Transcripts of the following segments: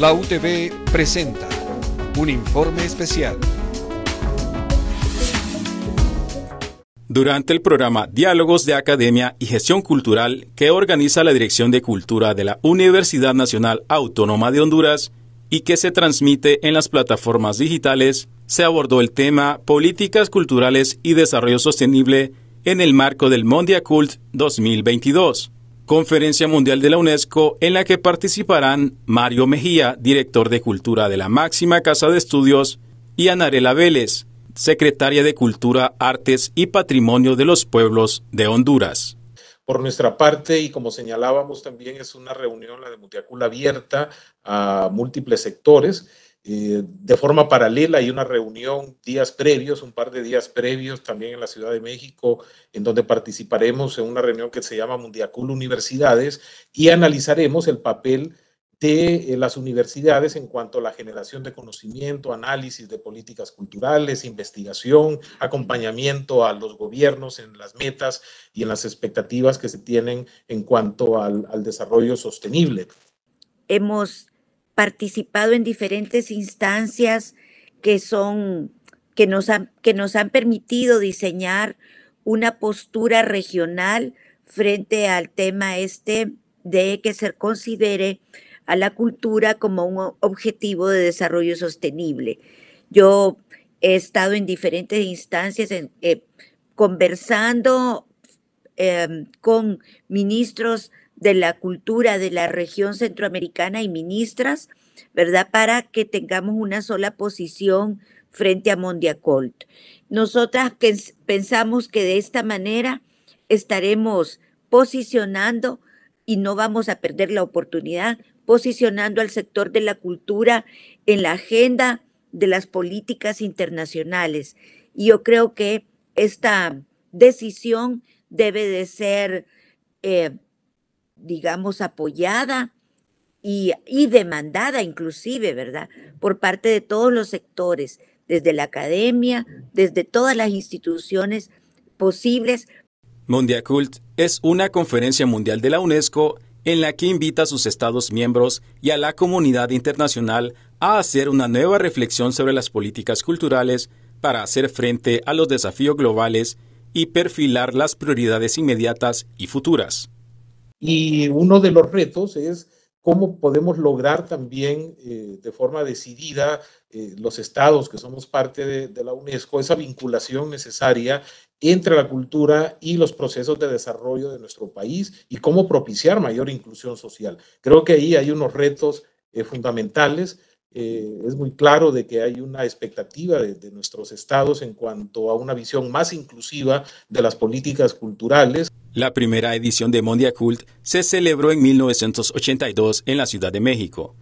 La UTV presenta un informe especial. Durante el programa Diálogos de Academia y Gestión Cultural que organiza la Dirección de Cultura de la Universidad Nacional Autónoma de Honduras y que se transmite en las plataformas digitales, se abordó el tema Políticas Culturales y Desarrollo Sostenible en el marco del Mondia Cult 2022. Conferencia Mundial de la UNESCO en la que participarán Mario Mejía, director de Cultura de la máxima Casa de Estudios, y Anarela Vélez, secretaria de Cultura, Artes y Patrimonio de los Pueblos de Honduras. Por nuestra parte, y como señalábamos también, es una reunión, la de Mutiacula, abierta a múltiples sectores. Eh, de forma paralela hay una reunión días previos, un par de días previos también en la Ciudad de México, en donde participaremos en una reunión que se llama Mundiacul Universidades y analizaremos el papel de eh, las universidades en cuanto a la generación de conocimiento, análisis de políticas culturales, investigación, acompañamiento a los gobiernos en las metas y en las expectativas que se tienen en cuanto al, al desarrollo sostenible. Hemos participado en diferentes instancias que son que nos han, que nos han permitido diseñar una postura regional frente al tema este de que se considere a la cultura como un objetivo de desarrollo sostenible. Yo he estado en diferentes instancias eh, conversando em, con ministros de la cultura de la región centroamericana y ministras, ¿verdad? Para que tengamos una sola posición frente a Mondiacolt. Nosotras pensamos que de esta manera estaremos posicionando y no vamos a perder la oportunidad, posicionando al sector de la cultura en la agenda de las políticas internacionales. Y yo creo que esta decisión debe de ser eh, digamos, apoyada y, demandada inclusive, ¿verdad? Por parte de todos los sectores, desde la academia, desde todas las instituciones posibles. Mundiacult es una conferencia mundial de la UNESCO en la que invita a sus Estados miembros y a la comunidad internacional a hacer una nueva reflexión sobre las políticas culturales para hacer frente a los desafíos globales y perfilar las prioridades inmediatas y futuras. Y uno de los retos es cómo podemos lograr también eh, de forma decidida eh, los estados que somos parte de, la UNESCO, esa vinculación necesaria entre la cultura y los procesos de desarrollo de nuestro país y cómo propiciar mayor inclusión social. Creo que ahí hay unos retos eh, fundamentales. es muy claro de que hay una expectativa de nuestros estados en cuanto a una visión más inclusiva de las políticas culturales. La primera edición de Cult se celebró en 1982 en la Ciudad de México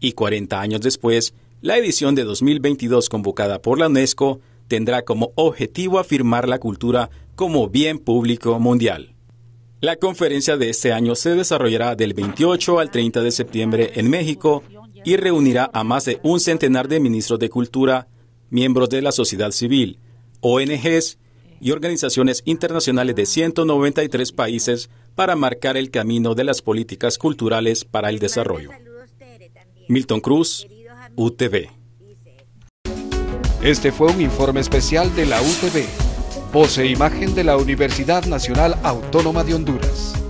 y 40 años después, la edición de 2022 convocada por la UNESCO tendrá como objetivo afirmar la cultura como bien público mundial. La conferencia de este año se desarrollará del 28 al 30 de septiembre en México y reunirá a más de un centenar de ministros de cultura, miembros de la sociedad civil, ONGs y organizaciones internacionales de 193 países para marcar el camino de las políticas culturales para el desarrollo. Milton Cruz, UTV. Este fue un informe especial de la UTV, Posee imagen de la Universidad Nacional Autónoma de Honduras.